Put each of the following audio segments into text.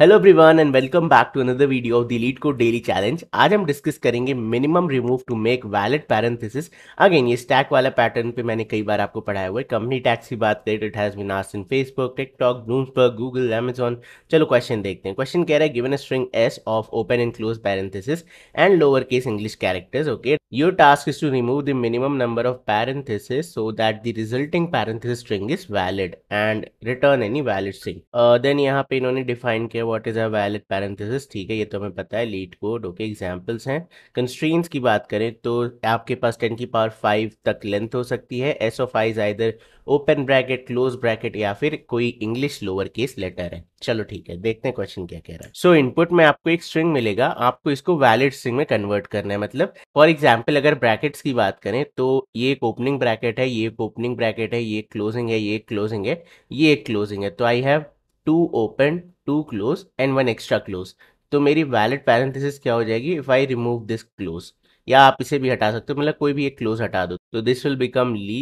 Hello everyone and welcome back to another video of LeetCode daily challenge आज हम discuss करेंगे minimum remove to make valid parentheses again ये stack वाला pattern पे मैंने कई बार आपको पढ़ाया हुआ है कंपनी टैक्स की बात करें it has been asked in Facebook TikTok Bloomberg Google Amazon चलो क्वेश्चन देखते हैं क्वेश्चन कह रहा है given a string S of open and close parentheses and lower case English characters okay your task is to remove the minimum number of parentheses so that the resulting parentheses string is valid and return any valid string then यहाँ पे इन्होंने define किया what is a valid parenthesis ठीक है ये तो हमें पता है लीड कोड ओके एग्जांपल्स हैं कंस्ट्रेंट्स की बात करें तो आपके पास 10 की पावर 5 तक लेंथ हो सकती है S of I is either open bracket close bracket या फिर कोई इंग्लिश लोअर केस लेटर है चलो ठीक है देखते हैं क्वेश्चन क्या कह रहा है सो so, इनपुट में आपको एक स्ट्रिंग मिलेगा आपको इसको वैलिड स्ट्रिंग में कन्वर्ट करना है मतलब फॉर एग्जाम्पल अगर ब्रैकेट्स की बात करें तो ये एक ओपनिंग ब्रैकेट है ये एक ओपनिंग ब्रैकेट है ये क्लोजिंग है ये क्लोजिंग है ये एक क्लोजिंग है तो I have two open two close and one extra close तो मेरी वैलिड पैरेंथेसिस क्या हो जाएगी if I remove this close या आप इसे भी हटा सकते हो मतलब कोई भी एक क्लोज हटा दो तो this will become lee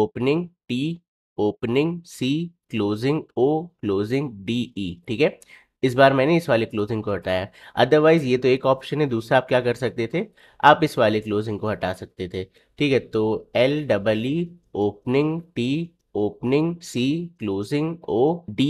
opening T opening C closing O closing D E ठीक है इस बार मैंने इस वाले क्लोजिंग को हटाया अदरवाइज ये तो एक ऑप्शन है दूसरा आप क्या कर सकते थे आप इस वाले क्लोजिंग को हटा सकते थे ठीक है तो L double E opening T opening C closing O D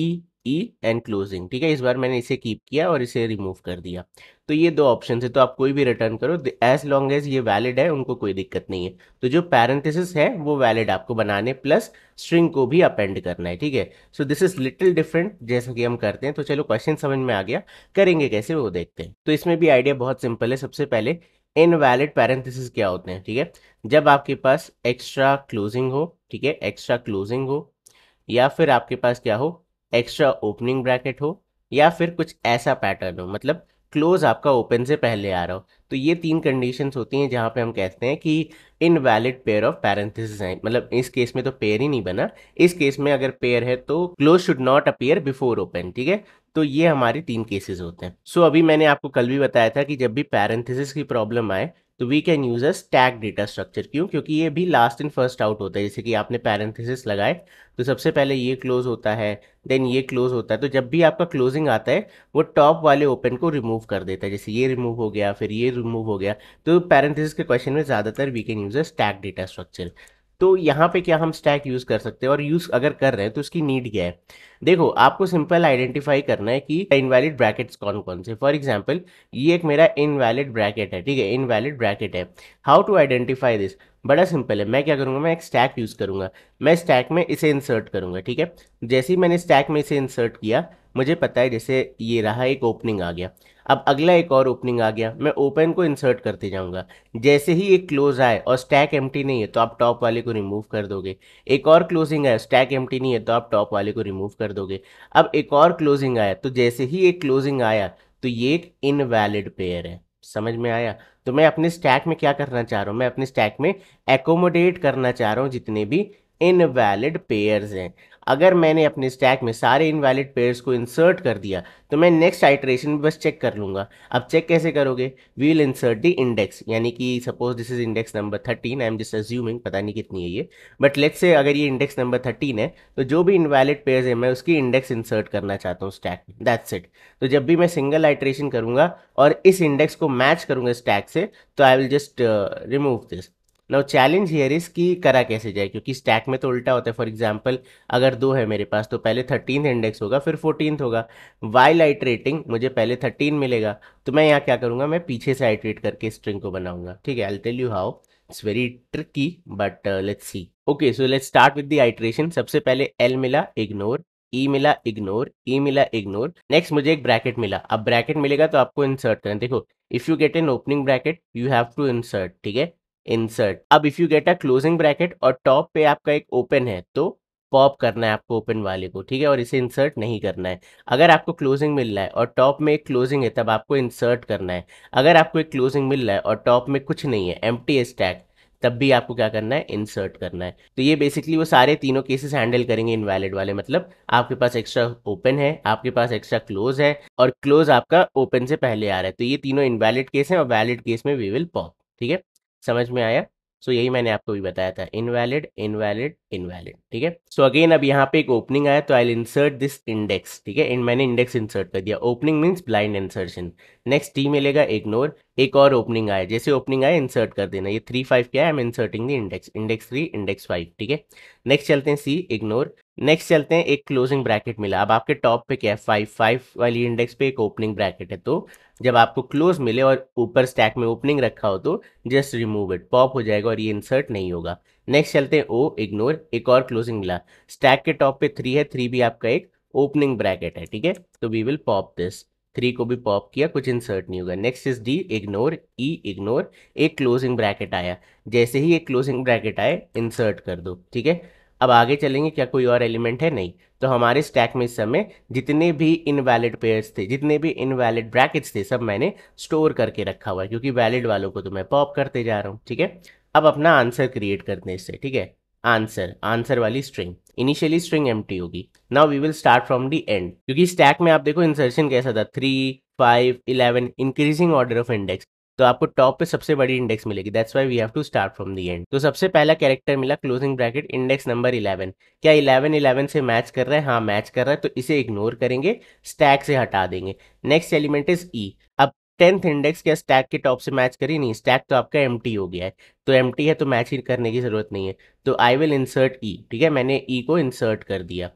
E and closing ठीक है इस बार मैंने इसे कीप किया और इसे रिमूव कर दिया तो ये दो ऑप्शन है तो आप कोई भी रिटर्न करो एज लॉन्ग एज ये वैलिड है उनको कोई दिक्कत नहीं है तो जो पैरेंथेसिस है वो वैलिड आपको बनाने प्लस स्ट्रिंग को भी अपेंड करना है ठीक है so this is little different जैसा कि हम करते हैं तो चलो क्वेश्चन समझ में आ गया करेंगे कैसे वो देखते हैं तो इसमें भी आइडिया बहुत सिंपल है सबसे पहले इनवैलिड पैरेंथिस क्या होते हैं ठीक है जब आपके पास एक्स्ट्रा क्लोजिंग हो ठीक है एक्स्ट्रा क्लोजिंग हो या फिर आपके पास क्या हो एक्स्ट्रा ओपनिंग ब्रैकेट हो या फिर कुछ ऐसा पैटर्न हो मतलब क्लोज आपका ओपन से पहले आ रहा हो तो ये तीन कंडीशन होती हैं जहाँ पे हम कहते हैं कि इनवैलिड पेयर ऑफ पैरेंथिस हैं मतलब इस केस में तो पेयर ही नहीं बना इस केस में अगर पेयर है तो close should not appear before open ठीक है तो ये हमारे तीन केसेस होते हैं सो so, अभी मैंने आपको कल भी बताया था कि जब भी पैरेंथिस की प्रॉब्लम आए तो we can use stack data structure क्यों क्योंकि ये भी लास्ट इन फर्स्ट आउट होता है जैसे कि आपने पैरेंथिस लगाए तो सबसे पहले ये क्लोज होता है देन ये क्लोज होता है तो जब भी आपका क्लोजिंग आता है वो टॉप वाले ओपन को रिमूव कर देता है जैसे ये रिमूव हो गया फिर ये रिमूव हो गया तो पैरेंथिस के क्वेश्चन में ज़्यादातर we can use stack data structure तो यहाँ पे क्या हम स्टैक यूज़ कर सकते हैं और यूज़ अगर कर रहे हैं तो उसकी नीड क्या है देखो आपको सिंपल आइडेंटिफाई करना है कि इनवैलिड ब्रैकेट्स कौन कौन से फॉर एग्जाम्पल ये एक मेरा इनवैलिड ब्रैकेट है ठीक है इनवैलिड ब्रैकेट है हाउ टू आइडेंटिफाई दिस बड़ा सिंपल है मैं क्या करूँगा मैं एक स्टैक यूज़ करूँगा मैं स्टैक में इसे इंसर्ट करूँगा ठीक है जैसे ही मैंने स्टैक में इसे इंसर्ट किया मुझे पता है जैसे ये रहा एक ओपनिंग आ गया अब अगला एक और ओपनिंग आ गया मैं ओपन को इंसर्ट करते जाऊंगा जैसे ही एक क्लोज आए और स्टैक एम नहीं है तो आप टॉप वाले को रिमूव कर दोगे एक और क्लोजिंग आया स्टैक एम नहीं है तो आप टॉप वाले को रिमूव कर दोगे अब एक और क्लोजिंग आया तो जैसे ही एक क्लोजिंग आया तो ये एक इनवैलिड पेयर है समझ में आया तो मैं अपने स्टैक में क्या करना चाह रहा हूँ मैं अपने स्टैक में एकोमोडेट करना चाह रहा हूँ जितने भी इनवैलिड पेयर्स हैं अगर मैंने अपने स्टैक में सारे इनवैलिड पेयर्स को इंसर्ट कर दिया तो मैं नेक्स्ट आइट्रेशन बस चेक कर लूँगा अब चेक कैसे करोगे we will insert the index यानी कि suppose this is index number thirteen I am just assuming पता नहीं कितनी है ये बट लेट्स से अगर ये इंडेक्स नंबर थर्टीन है तो जो भी इनवैलिड पेयर्स है मैं उसकी इंडेक्स इंसर्ट करना चाहता हूँ स्टैक में दैट्स इट तो जब भी मैं सिंगल आइट्रेशन करूँगा और इस इंडेक्स को मैच करूँगा स्टैक से तो I will just remove this now challenge here is कि करा कैसे जाए क्योंकि स्टैक में तो उल्टा होता है फॉर एग्जाम्पल अगर दो है मेरे पास तो पहले थर्टीन इंडेक्स होगा फिर फोर्टीन होगा वाई लाइट रेटिंग मुझे पहले थर्टीन मिलेगा तो मैं यहाँ क्या करूँगा मैं पीछे से आइट्रेट करके स्ट्रिंग को बनाऊंगा ठीक है I tell you how it's very tricky but let's see okay so let's start with the iteration सबसे पहले एल मिला इग्नोर ई e मिला इग्नोर ई e मिला इग्नोर नेक्स्ट मुझे एक ब्रैकेट मिला अब ब्रैकेट मिलेगा तो आपको इंसर्ट करें देखो if you get an opening bracket you have to insert ठीक है इंसर्ट अब if you get a closing bracket और टॉप पे आपका एक ओपन है तो पॉप करना है आपको ओपन वाले को ठीक है और इसे इंसर्ट नहीं करना है अगर आपको क्लोजिंग मिल रहा है और टॉप में एक क्लोजिंग है तब आपको इंसर्ट करना है अगर आपको एक क्लोजिंग मिल रहा है और टॉप में कुछ नहीं है एम टी स्टैक तब भी आपको क्या करना है इंसर्ट करना है तो ये बेसिकली वो सारे तीनों केसेस हैंडल करेंगे इनवैलिड वाले मतलब आपके पास एक्स्ट्रा ओपन है आपके पास एक्स्ट्रा क्लोज है और क्लोज आपका ओपन से पहले आ रहा है तो ये तीनों इनवैलिड केस हैं और वैलिड केस में वी विल पॉप ठीक है समझ में आया सो so, यही मैंने आपको भी बताया था इनवैलिड इनवैलिड इनवैलिड ठीक है सो अगेन अब यहाँ पे एक ओपनिंग आया तो आई इंसर्ट दिस इंडेक्स ठीक है इन मैंने इंडेक्स इंसर्ट कर दिया opening means blind insertion next T मिलेगा इग्नोर एक और ओपनिंग आया जैसे ओपनिंग आया इंसर्ट कर देना ये थ्री फाइव क्या है I am inserting the index index three index five ठीक है नेक्स्ट चलते हैं सी इग्नोर नेक्स्ट चलते हैं एक क्लोजिंग ब्रैकेट मिला अब आपके टॉप पे क्या है फाइव फाइव वाली इंडेक्स पे एक ओपनिंग ब्रैकेट है तो जब आपको क्लोज मिले और ऊपर स्टैक में ओपनिंग रखा हो तो जस्ट रिमूव इट पॉप हो जाएगा और ये इंसर्ट नहीं होगा नेक्स्ट चलते हैं ओ इग्नोर एक और क्लोजिंग मिला स्टैक के टॉप पे थ्री है थ्री भी आपका एक ओपनिंग ब्रैकेट है ठीक है तो we will pop this three को भी पॉप किया कुछ इंसर्ट नहीं होगा next is D ignore E ignore एक क्लोजिंग ब्रैकेट आया जैसे ही एक क्लोजिंग ब्रैकेट आए इंसर्ट कर दो ठीक है अब आगे चलेंगे क्या कोई और एलिमेंट है नहीं तो हमारे स्टैक में इस समय जितने भी इनवैलिड पेयर्स थे जितने भी इनवैलिड ब्रैकेट्स थे सब मैंने स्टोर करके रखा हुआ है क्योंकि वैलिड वालों को तो मैं पॉप करते जा रहा हूँ ठीक है अब अपना आंसर क्रिएट करते हैं इससे ठीक है आंसर आंसर वाली स्ट्रिंग इनिशियली स्ट्रिंग एम होगी now we will start from the end क्योंकि स्टैक में आप देखो इंसर्शन कैसा था three five eleven increasing order of index तो आपको टॉप पे सबसे बड़ी इंडेक्स मिलेगी that's why we have to start from the end तो सबसे पहला कैरेक्टर मिला closing bracket index number eleven क्या इलेवन इलेवन से मैच कर रहा है हाँ मैच कर रहा है तो इसे इग्नोर करेंगे स्टैक से हटा देंगे नेक्स्ट एलिमेंट इज ई अब टेंथ इंडेक्स क्या स्टैक के टॉप से मैच करी नहीं स्टैक तो आपका एम हो गया है तो एम है तो मैच ही करने की जरूरत नहीं है तो आई विल इंसर्ट ई ठीक है मैंने ई e को इंसर्ट कर दिया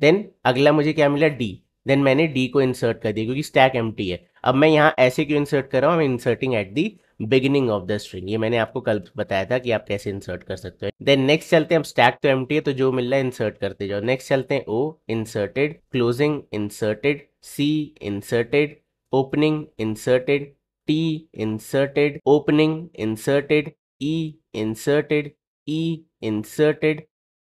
देन अगला मुझे क्या मिला डी देन मैंने डी को इंसर्ट कर दिया क्योंकि स्टैक एम है अब मैं यहाँ ऐसे क्यों इंसर्ट कर रहा हूँ inserting at the beginning of the string ये मैंने आपको कल बताया था कि आप कैसे इंसर्ट कर सकते हो देन नेक्स्ट चलते हैं अब स्टैक तो एम है तो जो मिल रहा है इंसर्ट करते जाओ नेक्स्ट चलते हैं O inserted closing inserted C inserted opening inserted T inserted opening inserted E inserted E inserted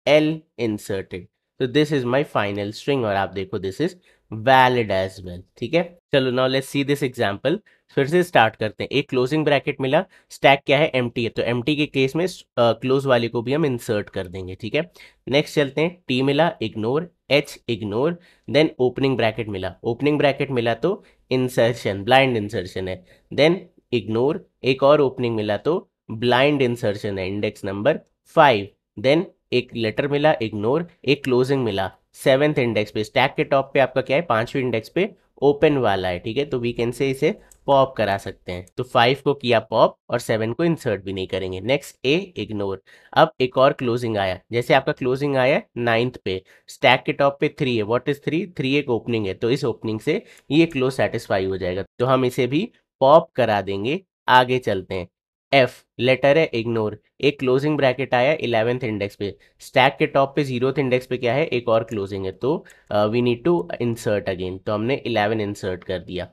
L inserted तो this is my final string और आप देखो this is valid as well ठीक है चलो now let's see this example फिर से start करते हैं एक क्लोजिंग ब्रैकेट मिला स्टैक क्या है एम है तो एम के केस में क्लोज uh, वाले को भी हम इंसर्ट कर देंगे ठीक है नेक्स्ट चलते हैं टी मिला ignore H ignore then opening bracket मिला ओपनिंग ब्रैकेट मिला तो इंसर्शन ब्लाइंड इंसर्शन है देन इग्नोर एक और ओपनिंग मिला तो ब्लाइंड इंसर्शन है इंडेक्स नंबर फाइव देन एक लेटर मिला इग्नोर एक क्लोजिंग मिला सेवेंथ इंडेक्स पे स्टैक के टॉप पे आपका क्या है पांचवें इंडेक्स पे ओपन वाला है ठीक है तो वी कैन से इसे पॉप करा सकते हैं तो फाइव को किया पॉप और सेवन को इंसर्ट भी नहीं करेंगे नेक्स्ट ए इग्नोर अब एक और क्लोजिंग आया जैसे आपका क्लोजिंग आया नाइन्थ पे स्टैक के टॉप पे थ्री है व्हाट इज थ्री थ्री एक ओपनिंग है तो इस ओपनिंग से ये क्लोज सेटिस्फाई हो जाएगा तो हम इसे भी पॉप करा देंगे आगे चलते हैं एफ लेटर है इग्नोर एक क्लोजिंग ब्रैकेट आया इलेवेंथ इंडेक्स पे स्टैक के टॉप पे जीरोथ इंडेक्स पे क्या है एक और क्लोजिंग है तो we need to insert again तो हमने इलेवन इंसर्ट कर दिया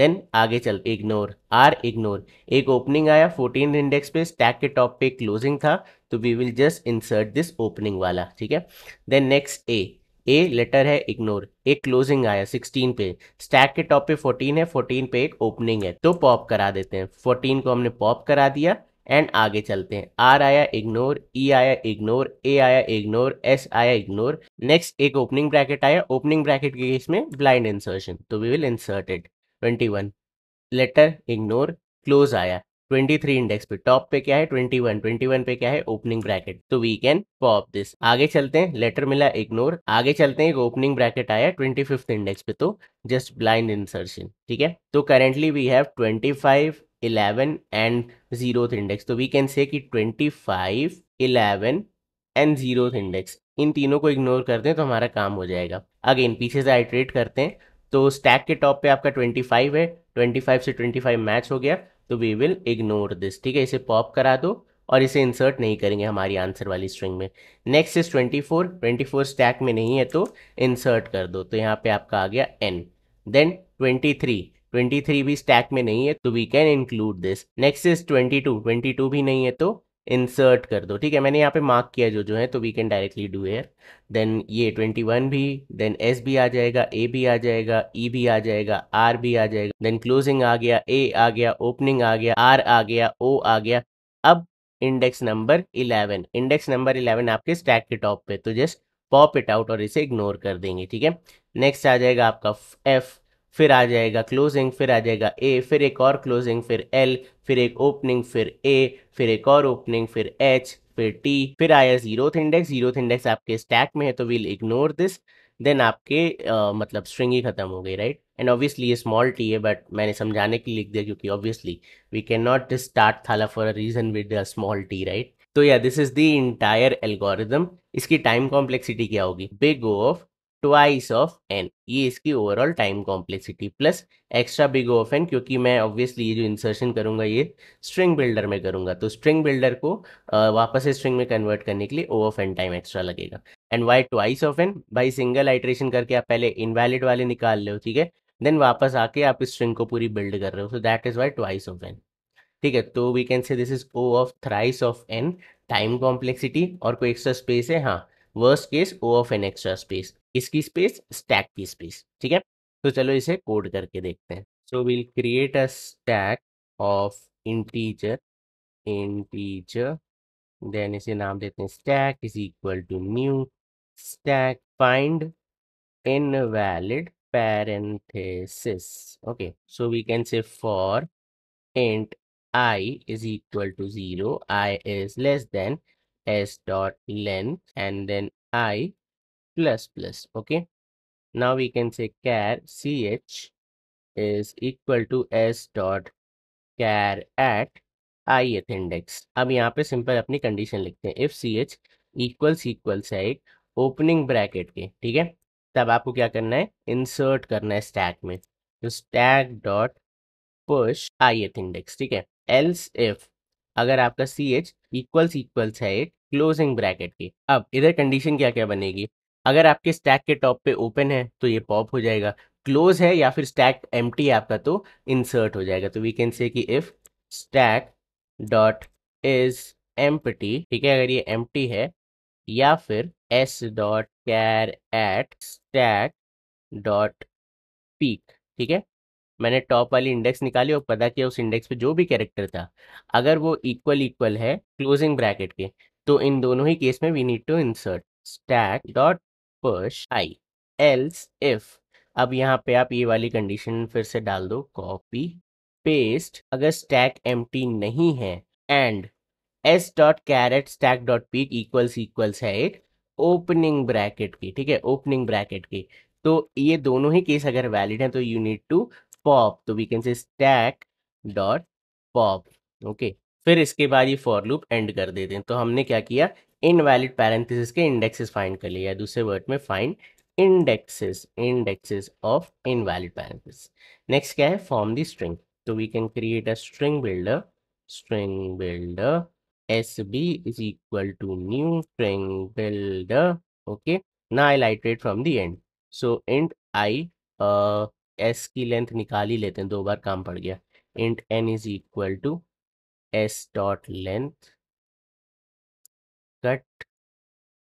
देन आगे चल इग्नोर आर इग्नोर एक ओपनिंग आया फोर्टीन इंडेक्स पे स्टैक के टॉप पे क्लोजिंग था तो we will just insert this opening वाला ठीक है then next A A letter है इग्नोर एक क्लोजिंग आया 16 पे स्टैक के टॉप पे 14 है 14 पे एक ओपनिंग है तो पॉप करा देते हैं 14 को हमने पॉप करा दिया एंड आगे चलते हैं आर आया इग्नोर ई e आया इग्नोर ए आया इग्नोर एस आया इग्नोर नेक्स्ट एक ओपनिंग ब्रैकेट आया ओपनिंग ब्रैकेट के केस में ब्लाइंड इंसर्शन तो we will insert it letter ignore close आया 23 इंडेक्स पे टॉप पे क्या है 21 21 पे क्या है ओपनिंग ब्रैकेट तो वी कैन पॉप दिस आगे चलते हैं लेटर मिला इग्नोर आगे चलते हैं एक ओपनिंग ब्रैकेट आया ट्वेंटी इंडेक्स पे तो जस्ट ब्लाइंड इंसर्शन ठीक है तो currently we have twenty 11 and zero index तो वी कैन से कि 25 11 एंड जीरो इंडेक्स इन तीनों को इग्नोर कर दें तो हमारा काम हो जाएगा अगेन पीछे से आइट्रेट करते हैं तो स्टैक के टॉप पे आपका 25 है 25 से 25 मैच हो गया तो वी विल इग्नोर दिस ठीक है इसे पॉप करा दो और इसे इंसर्ट नहीं करेंगे हमारी आंसर वाली स्ट्रिंग में नेक्स्ट इज 24, 24 स्टैक में नहीं है तो इंसर्ट कर दो तो यहाँ पे आपका आ गया n, देन 23, 23 भी स्टैक में नहीं है तो we can include this next is 22, 22 भी नहीं है तो इंसर्ट कर दो ठीक है मैंने यहाँ पे मार्क किया जो जो है तो we can directly do here then ये ट्वेंटी वन भी देन एस भी आ जाएगा ए भी आ जाएगा ई e भी आ जाएगा आर भी आ जाएगा देन क्लोजिंग आ गया ए आ गया ओपनिंग आ गया आर आ गया ओ आ गया अब index number eleven index number eleven आपके स्टैक के टॉप पे तो जस्ट पॉप इट आउट और इसे इग्नोर कर देंगे ठीक है नेक्स्ट आ जाएगा आपका एफ फिर आ जाएगा क्लोजिंग फिर आ जाएगा ए फिर एक और क्लोजिंग फिर एल फिर एक ओपनिंग फिर ए फिर एक और ओपनिंग फिर एच फिर टी फिर आया जीरोथ इंडेक्स जीरोथ इंडेक्स आपके स्टैक में है तो वील इग्नोर दिस देन आपके uh, मतलब स्ट्रिंग ही खत्म हो गई राइट एंड ऑब्वियसली ये स्मॉल टी है बट मैंने समझाने के लिए लिख दिया क्योंकि obviously we can not start थाला for a reason with a small T right तो या this is the entire algorithm इसकी टाइम कॉम्प्लेक्सिटी क्या होगी big O of twice of N ये इसकी overall time complexity plus extra big of N क्योंकि मैं ऑब्वियसली ये जो इंसर्शन करूंगा ये स्ट्रिंग बिल्डर में करूंगा तो स्ट्रिंग बिल्डर को वापस स्ट्रिंग में कन्वर्ट करने के लिए O of N time extra लगेगा and why twice of N भाई सिंगल आइट्रेशन करके आप पहले इनवैलिड वाले निकाल लो ठीक है देन वापस आके आप इस स्ट्रिंग को पूरी बिल्ड कर रहे हो so that is why twice of N ठीक है तो we can say this is O of thrice of N time complexity और कोई एक्स्ट्रा स्पेस है हाँ worst case O of N extra space किसकी स्पेस स्टैक की स्पेस ठीक है तो चलो इसे कोड करके देखते हैं so will create a stack of integer integer then इसे नाम देते हैं stack is equal to new stack find in valid parenthesis okay so we can say for int I is equal to zero I is less than S dot length and then I plus plus okay now we can say char ch is equal to s dot char at ith index अब यहाँ पे simple अपनी condition लिखते हैं if ch equals equals hai ek opening opening bracket के ठीक है तब आपको क्या करना है इंसर्ट करना है mein में तो stack dot push ith index ठीक है एल्स if अगर आपका सी एच इक्वल्स इक्वल्स है एक क्लोजिंग ब्रैकेट की अब इधर कंडीशन क्या क्या बनेगी अगर आपके स्टैक के टॉप पे ओपन है तो ये पॉप हो जाएगा क्लोज है या फिर स्टैक एम है आपका तो इंसर्ट हो जाएगा तो we can say if stack dot is एम ठीक है अगर ये एम है या फिर S dot char at stack dot peek ठीक है मैंने टॉप वाली इंडेक्स निकाली और पता किया उस इंडेक्स पे जो भी कैरेक्टर था अगर वो इक्वल इक्वल है क्लोजिंग ब्रैकेट के तो इन दोनों ही केस में we need to insert stack dot push I else if अब यहाँ पे आप ये वाली कंडीशन फिर से डाल दो कॉपी पेस्ट अगर स्टैक एम नहीं है and S dot char at stack dot peek equals equals है एक ओपनिंग ब्रैकेट की ठीक है ओपनिंग ब्रैकेट की तो ये दोनों ही केस अगर वैलिड हैं तो यू नीड टू पॉप तो we can say stack dot pop okay फिर इसके बाद ये फॉर लूप एंड कर देते हैं तो हमने क्या किया इनवैलिड पैरेंथिस के इंडेक्सेस फाइंड कर लिया दूसरे वर्ड में find indexes indexes of invalid parenthesis next क्या है फॉर्म दी स्ट्रिंग तो we can create a string builder string builder S B is equal to new string builder okay ना I light from the end so int I S की length निकाल ही लेते हैं दो बार काम पड़ गया int N is equal to S dot length cut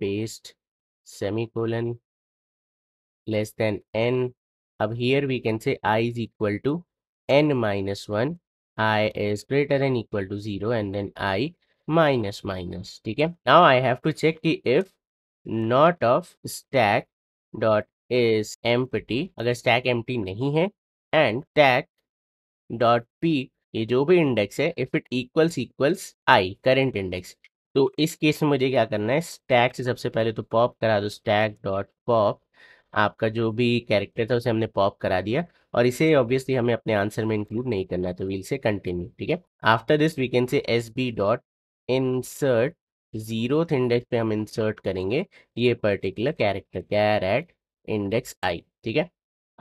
paste semicolon less than n अब here we can say i is equal to n minus 1 i is greater than equal to 0 and then i minus minus ठीक है now I have to check कि if not of stack dot is empty अगर stack empty नहीं है and stack dot p ये जो भी index है if it equals equals I current index तो इस केस में मुझे क्या करना है स्टैग से सबसे पहले तो पॉप करा दो स्टैग डॉट पॉप आपका जो भी कैरेक्टर था उसे हमने पॉप करा दिया और इसे ऑब्वियसली हमें अपने आंसर में इंक्लूड नहीं करना है तो वील से कंटिन्यू ठीक है after this we can say S B dot insert zero index पे हम इंसर्ट करेंगे ये particular character char at index I ठीक है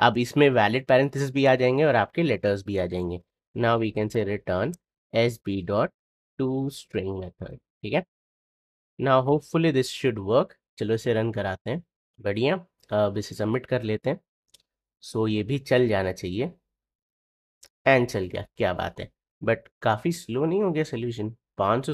अब इसमें वैलिड पैरेंथिस भी आ जाएंगे और आपके लेटर्स भी आ जाएंगे now we can say return S B dot to string method ठीक है ना होपफुली दिस शुड वर्क चलो इसे रन कराते हैं बढ़िया अब इसे सबमिट कर लेते हैं सो ये भी चल जाना चाहिए एंड चल गया क्या बात है बट काफ़ी स्लो नहीं हो गया सोल्यूशन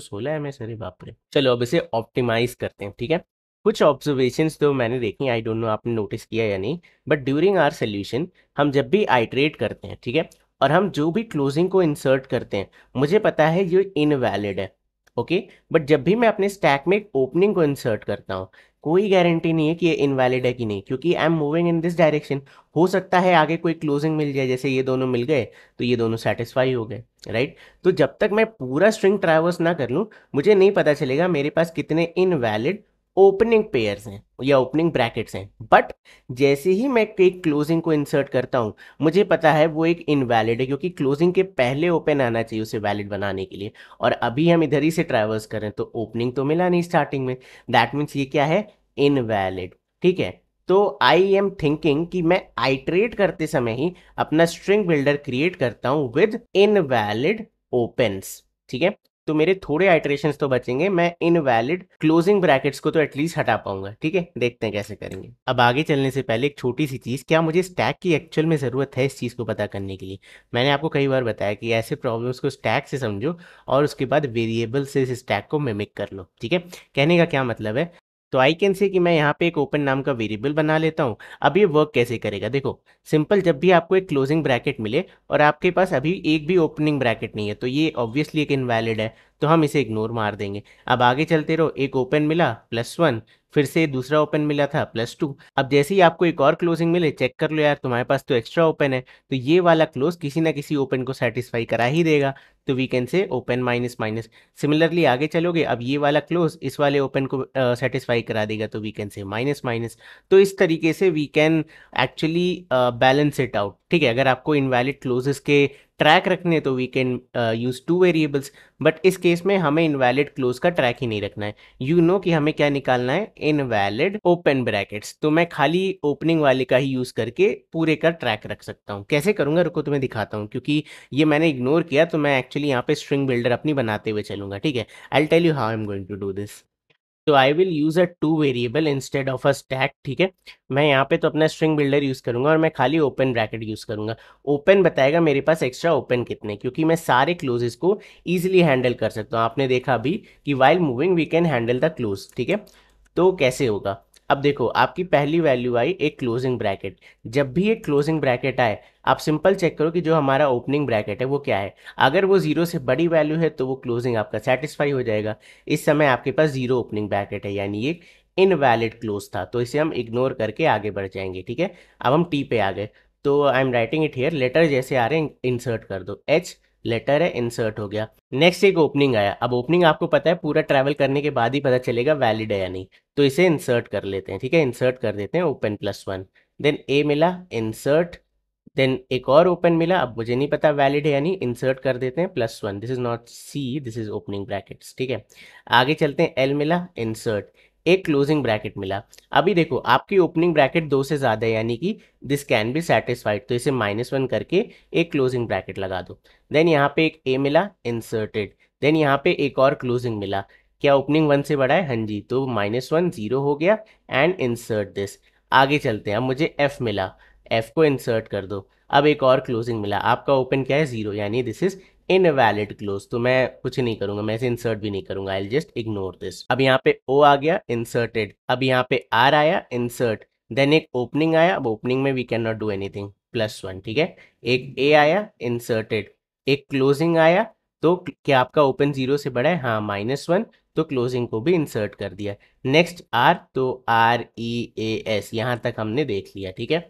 सोलह एम एस अरे बापरे चलो अब इसे ऑप्टिमाइज करते हैं ठीक है कुछ ऑब्जर्वेशन तो मैंने देखी आई डोंट नो आपने नोटिस किया या नहीं बट ड्यूरिंग आर सोल्यूशन हम जब भी आइट्रेट करते हैं ठीक है और हम जो भी क्लोजिंग को इंसर्ट करते हैं मुझे पता है ये इनवैलिड है ओके बट जब भी मैं अपने स्टैक में एक ओपनिंग को इंसर्ट करता हूँ कोई गारंटी नहीं है कि ये इनवैलिड है कि नहीं क्योंकि I am moving in this direction हो सकता है आगे कोई क्लोजिंग मिल जाए जैसे ये दोनों मिल गए तो ये दोनों सेटिस्फाई हो गए राइट तो जब तक मैं पूरा स्ट्रिंग ट्रैवर्स ना कर लूँ मुझे नहीं पता चलेगा मेरे पास कितने इनवैलिड ओपनिंग पेयर्स हैं या ओपनिंग ब्रैकेट्स हैं बट जैसे ही मैं एक क्लोजिंग को इंसर्ट करता हूँ मुझे पता है वो एक इनवैलिड है क्योंकि क्लोजिंग के पहले ओपन आना चाहिए उसे वैलिड बनाने के लिए और अभी हम इधर ही से ट्रैवर्स करें तो ओपनिंग तो मिला नहीं स्टार्टिंग में दैट मीन्स ये क्या है इनवैलिड ठीक है तो आई एम थिंकिंग कि मैं आइट्रेट करते समय ही अपना स्ट्रिंग बिल्डर क्रिएट करता हूँ विद इनवैलिड ओपन्स ठीक है तो मेरे थोड़े आइट्रेशन तो बचेंगे मैं इन वैलिड क्लोजिंग ब्रैकेट्स को तो एटलीस्ट हटा पाऊंगा ठीक है देखते हैं कैसे करेंगे अब आगे चलने से पहले एक छोटी सी चीज़ क्या मुझे स्टैक की एक्चुअल में ज़रूरत है इस चीज़ को पता करने के लिए मैंने आपको कई बार बताया कि ऐसे प्रॉब्लम्स को स्टैक से समझो और उसके बाद वेरिएबल से इस स्टैक को मेमिक कर लो ठीक है कहने का क्या मतलब है तो आई कैन से कि मैं यहाँ पे एक ओपन नाम का वेरिएबल बना लेता हूँ अब ये वर्क कैसे करेगा देखो सिंपल जब भी आपको एक क्लोजिंग ब्रैकेट मिले और आपके पास अभी एक भी ओपनिंग ब्रैकेट नहीं है तो ये ऑब्वियसली एक इनवैलिड है तो हम इसे इग्नोर मार देंगे अब आगे चलते रहो एक ओपन मिला प्लस वन फिर से दूसरा ओपन मिला था प्लस टू अब जैसे ही आपको एक और क्लोजिंग मिले चेक कर लो यार तुम्हारे पास तो एक्स्ट्रा ओपन है तो ये वाला क्लोज किसी ना किसी ओपन को सेटिस्फाई करा ही देगा तो we can say open minus minus similarly आगे चलोगे अब ये वाला क्लोज इस वाले ओपन को सेटिस्फाई uh, करा देगा तो we can say minus minus तो इस तरीके से we can actually balance it out ठीक है अगर आपको इनवैलिड क्लोजेस के ट्रैक रखने तो we can use two variables but इस केस में हमें इनवैलिड क्लोज का ट्रैक ही नहीं रखना है यू you नो know कि हमें क्या निकालना है इनवैलिड ओपन ब्रैकेट्स तो मैं खाली ओपनिंग वाले का ही यूज़ करके पूरे का ट्रैक रख सकता हूँ कैसे करूँगा रुको तुम्हें तो दिखाता हूँ क्योंकि ये मैंने इग्नोर किया तो मैं एक्चुअली यहाँ पे स्ट्रिंग बिल्डर अपनी बनाते हुए चलूँगा ठीक है I tell you how I am going to do this तो I will use a two variable instead of a stack ठीक है मैं यहाँ पे तो अपना स्ट्रिंग बिल्डर यूज़ करूंगा और मैं खाली ओपन ब्रैकेट यूज़ करूंगा ओपन बताएगा मेरे पास एक्स्ट्रा ओपन कितने क्योंकि मैं सारे क्लोजेस को ईजिली हैंडल कर सकता हूँ आपने देखा अभी कि while moving we can handle the close ठीक है तो कैसे होगा अब देखो आपकी पहली वैल्यू आई एक क्लोजिंग ब्रैकेट जब भी एक क्लोजिंग ब्रैकेट आए आप सिंपल चेक करो कि जो हमारा ओपनिंग ब्रैकेट है वो क्या है अगर वो जीरो से बड़ी वैल्यू है तो वो क्लोजिंग आपका सेटिस्फाई हो जाएगा इस समय आपके पास जीरो ओपनिंग ब्रैकेट है यानी एक इनवैलिड क्लोज था तो इसे हम इग्नोर करके आगे बढ़ जाएंगे ठीक है अब हम टी पे आ गए तो I am writing it here letter जैसे आ रहे हैं इंसर्ट कर दो एच लेटर है इंसर्ट हो गया नेक्स्ट एक ओपनिंग आया अब ओपनिंग आपको पता है पूरा ट्रैवल करने के बाद ही पता चलेगा वैलिड है या नहीं तो इसे इंसर्ट कर लेते हैं ठीक है इंसर्ट कर देते हैं open plus one then A मिला इंसर्ट देन एक और ओपन मिला अब मुझे नहीं पता वैलिड है या नहीं इंसर्ट कर देते हैं plus one this is not see this is opening brackets ठीक है आगे चलते हैं एल मिला इंसर्ट एक क्लोजिंग ब्रैकेट मिला अभी देखो आपकी ओपनिंग ब्रैकेट दो से ज़्यादा है यानी कि दिस कैन बी सेटिस्फाइड तो इसे माइनस वन करके एक क्लोजिंग ब्रैकेट लगा दो देन यहाँ पे एक ए मिला इंसर्टेड देन यहाँ पे एक और क्लोजिंग मिला क्या ओपनिंग वन से बड़ा है हाँ जी तो माइनस वन जीरो हो गया एंड इंसर्ट दिस आगे चलते हैं अब मुझे एफ़ मिला एफ़ को इंसर्ट कर दो अब एक और क्लोजिंग मिला आपका ओपन क्या है जीरो यानी this is invalid close तो मैं कुछ नहीं करूंगा मैं इसे इंसर्ट भी नहीं करूंगा आई जस्ट इग्नोर दिस अब यहाँ पे ओ आ गया इंसर्टेड अब यहाँ पे आर आया इंसर्ट देन एक ओपनिंग आया अब ओपनिंग में we can not do anything plus one ठीक है एक ए आया इंसर्टेड एक क्लोजिंग आया तो क्या आपका ओपन जीरो से बड़ा है हाँ माइनस वन तो क्लोजिंग को भी इंसर्ट कर दिया नेक्स्ट आर तो आर ई ए एस यहाँ तक हमने देख लिया ठीक है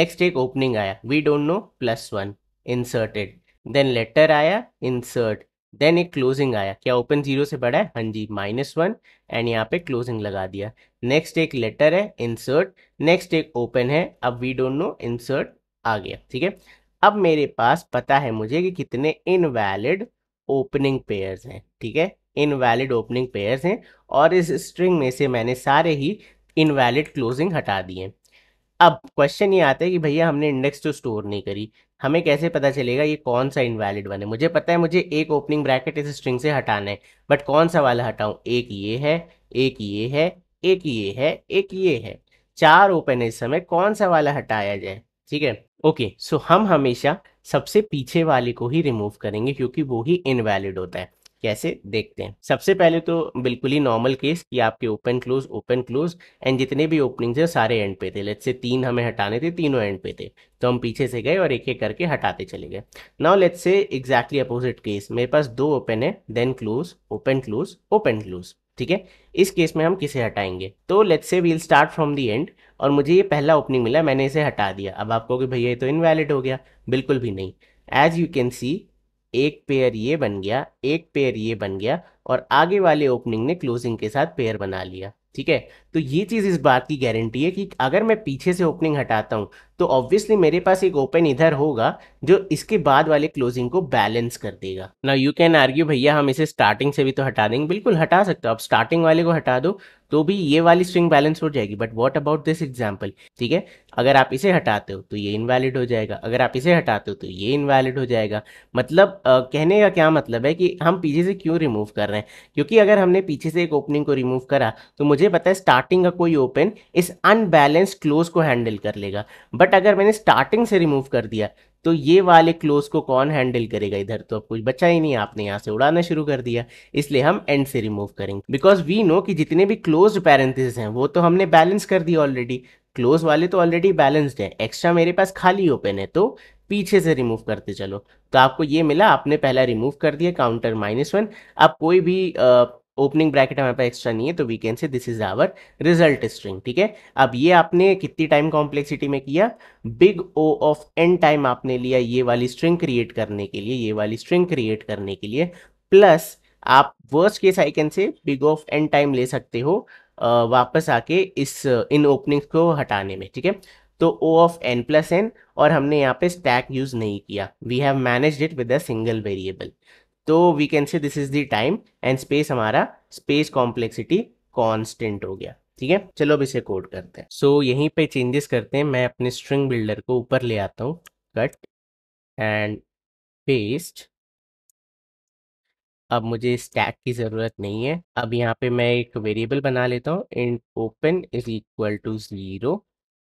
नेक्स्ट एक ओपनिंग आया we don't know plus one inserted then letter आया इंसर्ट देन एक क्लोजिंग आया क्या ओपन जीरो से बड़ा है हाँ जी माइनस वन एंड यहाँ पे क्लोजिंग लगा दिया नेक्स्ट एक लेटर है इंसर्ट नेक्स्ट एक ओपन है अब वी डोंट नो इंसर्ट आ गया ठीक है अब मेरे पास पता है मुझे कि कितने इनवैलिड ओपनिंग पेयर्स हैं ठीक है इनवैलिड ओपनिंग पेयर्स हैं और इस स्ट्रिंग में से मैंने सारे ही इनवैलिड क्लोजिंग हटा दिए अब क्वेश्चन ये आता है कि भैया हमने इंडेक्स तो स्टोर नहीं करी हमें कैसे पता चलेगा ये कौन सा इनवैलिड वन है मुझे पता है मुझे एक ओपनिंग ब्रैकेट इस स्ट्रिंग से हटाना है बट कौन सा वाला हटाऊं एक ये है एक ये है एक ये है एक ये है चार ओपन है इस समय कौन सा वाला हटाया जाए ठीक है ओके सो हम हमेशा सबसे पीछे वाले को ही रिमूव करेंगे क्योंकि वो ही इनवैलिड होता है कैसे देखते हैं सबसे पहले तो बिल्कुल ही नॉर्मल केस कि आपके open close open close and जितने भी ओपनिंग्स है सारे एंड पे थे लेट्स से तीन हमें हटाने थे तीनों एंड पे थे तो हम पीछे से गए और एक एक करके हटाते चले गए now let's say exactly opposite case मेरे पास दो ओपन है then close open close open close ठीक है इस केस में हम किसे हटाएंगे तो let's say we'll start from the end और मुझे ये पहला ओपनिंग मिला मैंने इसे हटा दिया अब आप कहोगे भैया ये तो इनवैलिड हो गया बिल्कुल भी नहीं एज यू कैन सी एक पेयर ये बन गया एक पेयर ये बन गया और आगे वाले ओपनिंग ने क्लोजिंग के साथ पेयर बना लिया ठीक है तो ये चीज़ इस बात की गारंटी है कि अगर मैं पीछे से ओपनिंग हटाता हूँ तो ऑब्वियसली मेरे पास एक ओपन इधर होगा जो इसके बाद वाले क्लोजिंग को बैलेंस कर देगा ना यू कैन आर्ग्यू भैया हम इसे स्टार्टिंग से भी तो हटा देंगे बिल्कुल हटा सकते हो आप स्टार्टिंग वाले को हटा दो तो भी ये वाली स्विंग बैलेंस हो जाएगी but what about this example ठीक है अगर आप इसे हटाते हो तो ये इनवैलिड हो जाएगा अगर आप इसे हटाते हो तो ये इनवैलिड हो जाएगा मतलब आ, कहने का क्या मतलब है कि हम पीछे से क्यों रिमूव कर रहे हैं क्योंकि अगर हमने पीछे से एक ओपनिंग को रिमूव करा तो मुझे पता है स्टार्ट स्टार्टिंग का कोई ओपन इस अनबैलेंस क्लोज को हैंडल कर लेगा बट अगर मैंने स्टार्टिंग से रिमूव कर दिया तो ये वाले क्लोज को कौन हैंडल करेगा इधर तो अब कुछ बचा ही नहीं आपने यहाँ से उड़ाना शुरू कर दिया इसलिए हम एंड से रिमूव करेंगे बिकॉज वी नो कि जितने भी क्लोज पैरेंथिस हैं वो तो हमने बैलेंस कर दिया ऑलरेडी क्लोज वाले तो ऑलरेडी बैलेंस्ड है एक्स्ट्रा मेरे पास खाली ओपन है तो पीछे से रिमूव करते चलो तो आपको ये मिला आपने पहला रिमूव कर दिया काउंटर माइनस वन अब कोई भी आ, ओपनिंग ब्रैकेट हमारे पास एक्स्ट्रा नहीं है तो we can say this is our result string ठीक है अब ये आपने कितनी टाइम कॉम्प्लेक्सिटी में किया big O of N time आपने लिया ये वाली स्ट्रिंग क्रिएट करने के लिए ये वाली स्ट्रिंग क्रिएट करने के लिए प्लस आप worst case I can say big of N time ले सकते हो वापस आके इस इन ओपनिंग्स को हटाने में ठीक है तो O of N plus N और हमने यहाँ पे स्टैक यूज नहीं किया we have managed it with a single variable तो we can say this is the time and space हमारा स्पेस कॉम्प्लेक्सिटी कॉन्स्टेंट हो गया ठीक है चलो अब इसे कोड करते हैं सो so, यहीं पे चेंजेस करते हैं मैं अपने स्ट्रिंग बिल्डर को ऊपर ले आता हूँ कट एंड पेस्ट अब मुझे स्टैक की ज़रूरत नहीं है अब यहाँ पे मैं एक वेरिएबल बना लेता हूँ int open is equal to zero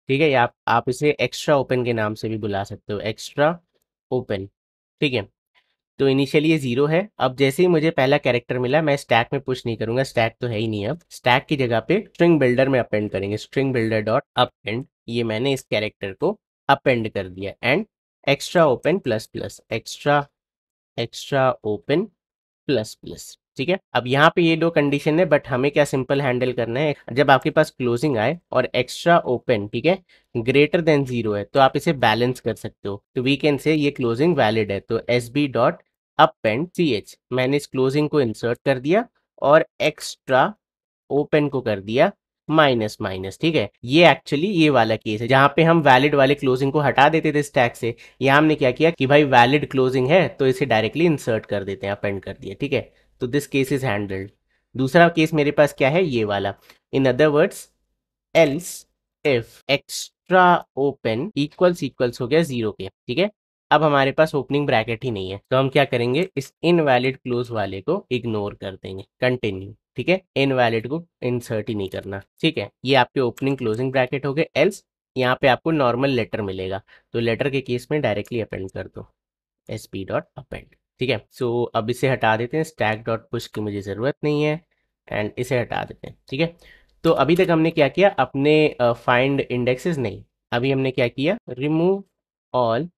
ठीक है आप आप इसे एक्स्ट्रा ओपन के नाम से भी बुला सकते हो एक्स्ट्रा ओपन ठीक है तो इनिशियली ये जीरो है अब जैसे ही मुझे पहला कैरेक्टर मिला मैं स्टैक में पुश नहीं करूंगा स्टैक तो है ही नहीं अब स्टैक की जगह पे स्ट्रिंग बिल्डर में अपेंड करेंगे स्ट्रिंग बिल्डर डॉट अपेंड ये मैंने इस कैरेक्टर को अपेंड कर दिया and extra open plus plus extra extra open plus plus ठीक है अब यहाँ पे ये दो कंडीशन है बट हमें क्या सिंपल हैंडल करना है जब आपके पास क्लोजिंग आए और एक्स्ट्रा ओपन ठीक है ग्रेटर देन जीरो है तो आप इसे बैलेंस कर सकते हो तो वी कैन से ये क्लोजिंग वैलिड है तो S B dot append C H मैंने इस क्लोजिंग को इंसर्ट कर दिया और एक्स्ट्रा ओपन को कर दिया माइनस माइनस ठीक है ये एक्चुअली ये वाला केस है जहाँ पे हम वैलिड वाले क्लोजिंग को हटा देते थे स्टैक से यहाँ हमने क्या किया कि भाई वैलिड क्लोजिंग है तो इसे डायरेक्टली इंसर्ट कर देते हैं अपेंड कर दिया ठीक है तो दिस केस इज हैंडल्ड दूसरा केस मेरे पास क्या है ये वाला in other words else if extra open equals equals हो गया जीरो के ठीक है अब हमारे पास ओपनिंग ब्रैकेट ही नहीं है तो हम क्या करेंगे इस इनवैलिड क्लोज वाले को इग्नोर कर देंगे कंटिन्यू ठीक है इनवैलिड को इंसर्ट ही नहीं करना ठीक है ये आपके ओपनिंग क्लोजिंग ब्रैकेट हो गए एल्स यहाँ पे आपको नॉर्मल लेटर मिलेगा तो लेटर के केस में डायरेक्टली अपेंड कर दो एस पी डॉट अपेंड ठीक है सो अब इसे हटा देते हैं स्टैक डॉट पुश की मुझे ज़रूरत नहीं है एंड इसे हटा देते हैं ठीक है तो अभी तक हमने क्या किया अपने फाइंड uh, इंडेक्सेस नहीं अभी हमने क्या किया remove all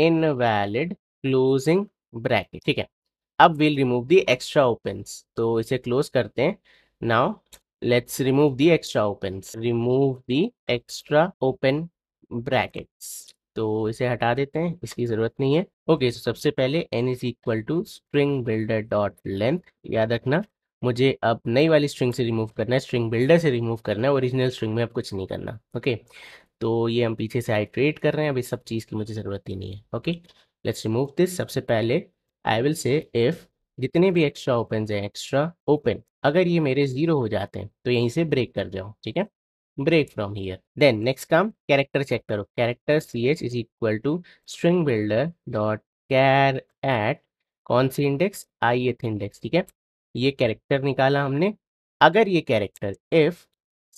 valid closing bracket ठीक है अब will remove the extra opens तो इसे क्लोज करते हैं now let's remove the extra opens remove the extra open brackets तो इसे हटा देते हैं इसकी ज़रूरत नहीं है ओके सो सबसे पहले N is equal to string builder dot length याद रखना मुझे अब नई वाली स्ट्रिंग से रिमूव करना है स्ट्रिंग बिल्डर से रिमूव करना है ओरिजिनल स्ट्रिंग में अब कुछ नहीं करना ओके तो ये हम पीछे से हाइड्रेट कर रहे हैं अब इस सब चीज़ की मुझे ज़रूरत ही नहीं है ओके लेट्स रिमूव दिस सबसे पहले आई विल से इफ़ जितने भी एक्स्ट्रा ओपन हैं एक्स्ट्रा ओपन अगर ये मेरे ज़ीरो हो जाते हैं तो यहीं से ब्रेक कर जाओ ठीक है break from here. Then next come character check करो. Character ch is equal to string builder dot char at कौन सी इंडेक्स एथ इंडेक्स ठीक है ये कैरेक्टर निकाला हमने अगर ये character if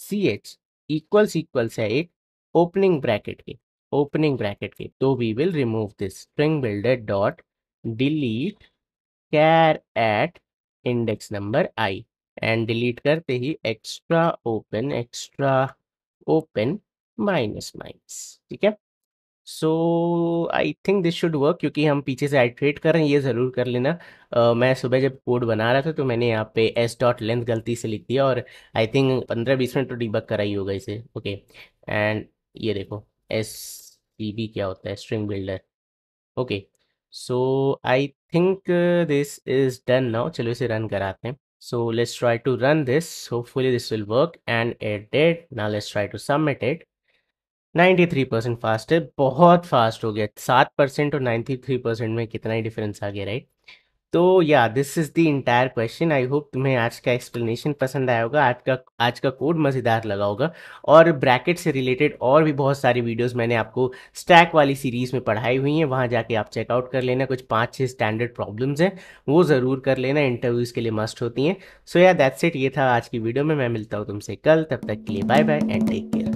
C H equals equals है एक ओपनिंग ब्रैकेट के ओपनिंग ब्रैकेट के तो we will remove this string builder dot delete char at index number I and डिलीट करते ही extra open extra open minus minus ठीक है so I think this should work क्योंकि हम पीछे से आइट्रेट कर रहे हैं ये ज़रूर कर लेना uh, मैं सुबह जब कोड बना रहा था तो मैंने यहाँ पे एस डॉट लेंथ गलती से लिख दिया और आई थिंक पंद्रह बीस मिनट तो डिबक कराई होगा इसे ओके एंड ये देखो एस टी बी क्या होता है string builder okay so I think this is done now चलो इसे रन कराते हैं so let's try to run this hopefully this will work and it did now let's try to submit it 93% percent faster, है बहुत fast हो गया Seven percent और 93% में कितना ही difference आ गया right? तो या this is the entire question I hope तुम्हें आज का एक्सप्लेनेशन पसंद आया होगा आज का आज का कोड मज़ेदार लगा होगा और ब्रैकेट से रिलेटेड और भी बहुत सारी वीडियोस मैंने आपको स्टैक वाली सीरीज़ में पढ़ाई हुई हैं वहाँ जाके आप चेकआउट कर लेना कुछ पाँच छः स्टैंडर्ड प्रॉब्लम्स हैं वो ज़रूर कर लेना इंटरव्यूज़ के लिए मस्ट होती हैं सो या दैट्स इट ये था आज की वीडियो में मैं मिलता हूँ तुमसे कल तब तक के लिए bye bye and take care